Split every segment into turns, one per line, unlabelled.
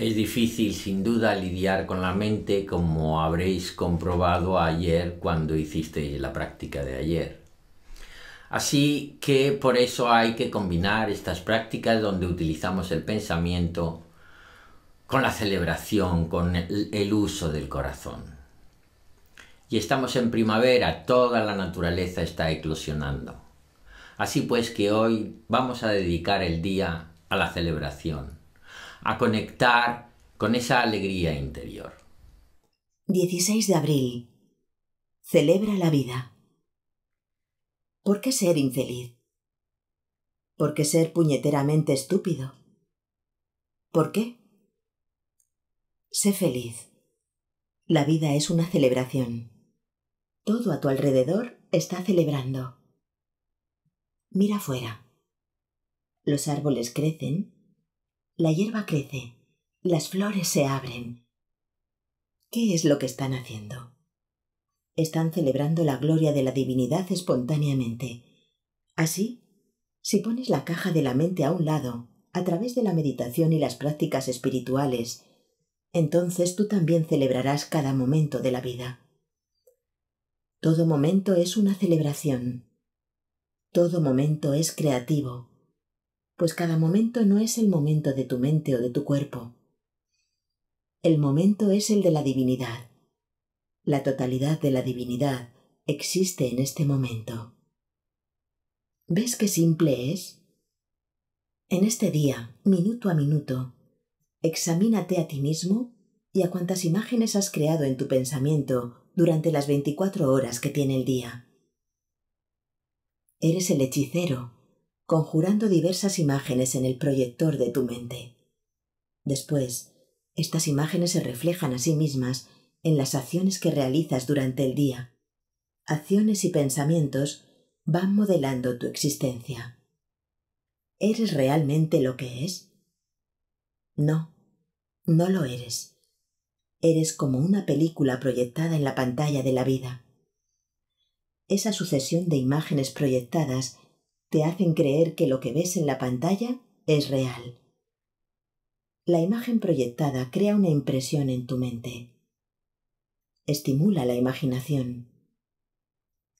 Es difícil sin duda lidiar con la mente como habréis comprobado ayer cuando hicisteis la práctica de ayer. Así que por eso hay que combinar estas prácticas donde utilizamos el pensamiento con la celebración, con el, uso del corazón. Y estamos en primavera, toda la naturaleza está eclosionando. Así pues que hoy vamos a dedicar el día a la celebración a conectar con esa alegría interior.
16 de abril. Celebra la vida. ¿Por qué ser infeliz? ¿Por qué ser puñeteramente estúpido? ¿Por qué? Sé feliz. La vida es una celebración. Todo a tu alrededor está celebrando. Mira afuera. Los árboles crecen, la hierba crece, las flores se abren. ¿Qué es lo que están haciendo? Están celebrando la gloria de la divinidad espontáneamente. Así, si pones la caja de la mente a un lado, a través de la meditación y las prácticas espirituales, entonces tú también celebrarás cada momento de la vida. Todo momento es una celebración. Todo momento es creativo, pues cada momento no es el momento de tu mente o de tu cuerpo. El momento es el de la divinidad. La totalidad de la divinidad existe en este momento. ¿Ves qué simple es? En este día, minuto a minuto, examínate a ti mismo y a cuántas imágenes has creado en tu pensamiento durante las 24 horas que tiene el día. Eres el hechicero conjurando diversas imágenes en el proyector de tu mente. Después, estas imágenes se reflejan a sí mismas en las acciones que realizas durante el día. Acciones y pensamientos van modelando tu existencia. ¿Eres realmente lo que es? No, no lo eres. Eres como una película proyectada en la pantalla de la vida. Esa sucesión de imágenes proyectadas te hacen creer que lo que ves en la pantalla es real. La imagen proyectada crea una impresión en tu mente. Estimula la imaginación.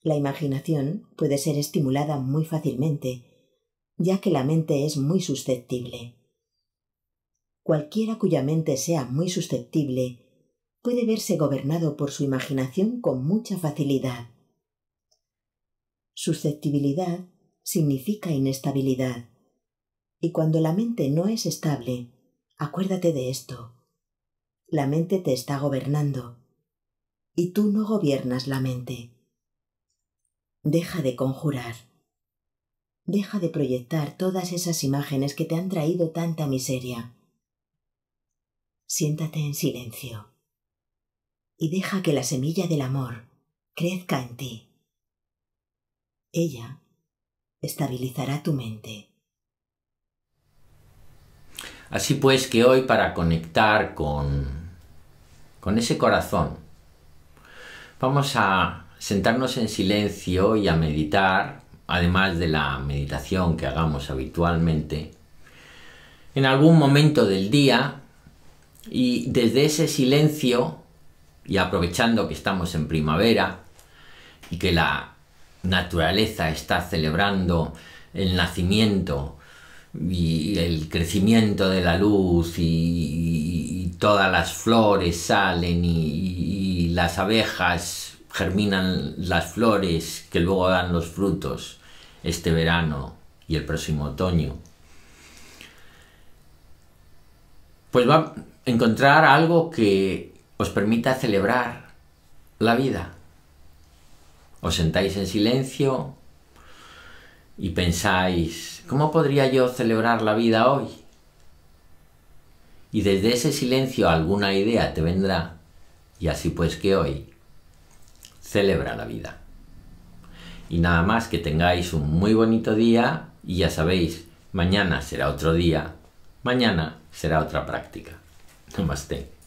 La imaginación puede ser estimulada muy fácilmente, ya que la mente es muy susceptible. Cualquiera cuya mente sea muy susceptible puede verse gobernado por su imaginación con mucha facilidad. Susceptibilidad significa inestabilidad. Y cuando la mente no es estable, acuérdate de esto. La mente te está gobernando y tú no gobiernas la mente. Deja de conjurar. Deja de proyectar todas esas imágenes que te han traído tanta miseria. Siéntate en silencio y deja que la semilla del amor crezca en ti. Ella estabilizará tu mente.
Así pues que hoy para conectar con, con ese corazón, vamos a sentarnos en silencio y a meditar, además de la meditación que hagamos habitualmente, en algún momento del día y desde ese silencio y aprovechando que estamos en primavera y que la naturaleza está celebrando el nacimiento y el crecimiento de la luz y, todas las flores salen y, las abejas germinan las flores que luego dan los frutos este verano y el próximo otoño. Pues va a encontrar algo que os permita celebrar la vida os sentáis en silencio y pensáis, ¿cómo podría yo celebrar la vida hoy? Y desde ese silencio alguna idea te vendrá y así pues que hoy celebra la vida. Y nada más que tengáis un muy bonito día y ya sabéis, mañana será otro día, mañana será otra práctica. Namaste.